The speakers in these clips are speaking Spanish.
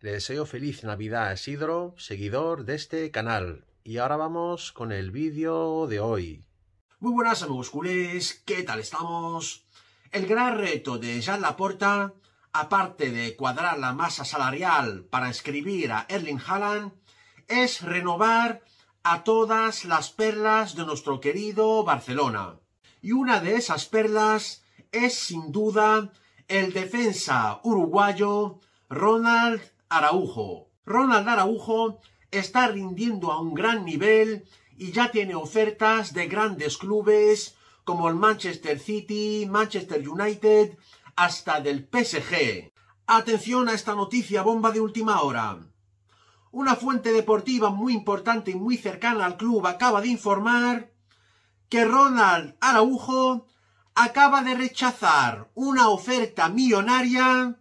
Le deseo feliz Navidad a Isidro, seguidor de este canal. Y ahora vamos con el vídeo de hoy. Muy buenas amigos culés, ¿qué tal estamos? El gran reto de Jean Laporta, aparte de cuadrar la masa salarial para escribir a Erling Haaland, es renovar a todas las perlas de nuestro querido Barcelona. Y una de esas perlas es sin duda el defensa uruguayo Ronald Araujo. Ronald Araujo está rindiendo a un gran nivel y ya tiene ofertas de grandes clubes como el Manchester City, Manchester United, hasta del PSG. Atención a esta noticia bomba de última hora. Una fuente deportiva muy importante y muy cercana al club acaba de informar que Ronald Araujo acaba de rechazar una oferta millonaria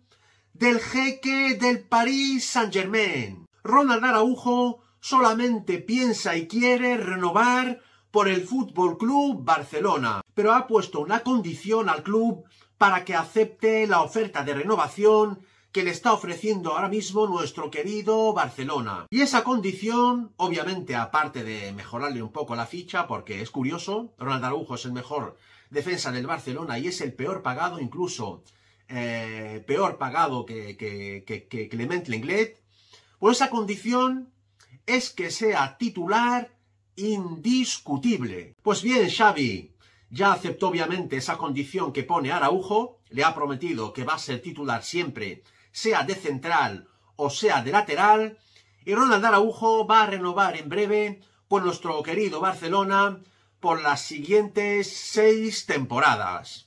del jeque del Paris Saint-Germain. Ronald Araujo solamente piensa y quiere renovar por el Fútbol Club Barcelona, pero ha puesto una condición al club para que acepte la oferta de renovación que le está ofreciendo ahora mismo nuestro querido Barcelona. Y esa condición, obviamente, aparte de mejorarle un poco la ficha, porque es curioso, Ronald Araujo es el mejor defensa del Barcelona y es el peor pagado incluso eh, peor pagado que, Clement Lenglet, pues esa condición es que sea titular indiscutible. Pues bien, Xavi ya aceptó obviamente esa condición que pone Araujo, le ha prometido que va a ser titular siempre, sea de central o sea de lateral, y Ronald Araujo va a renovar en breve con nuestro querido Barcelona por las siguientes seis temporadas.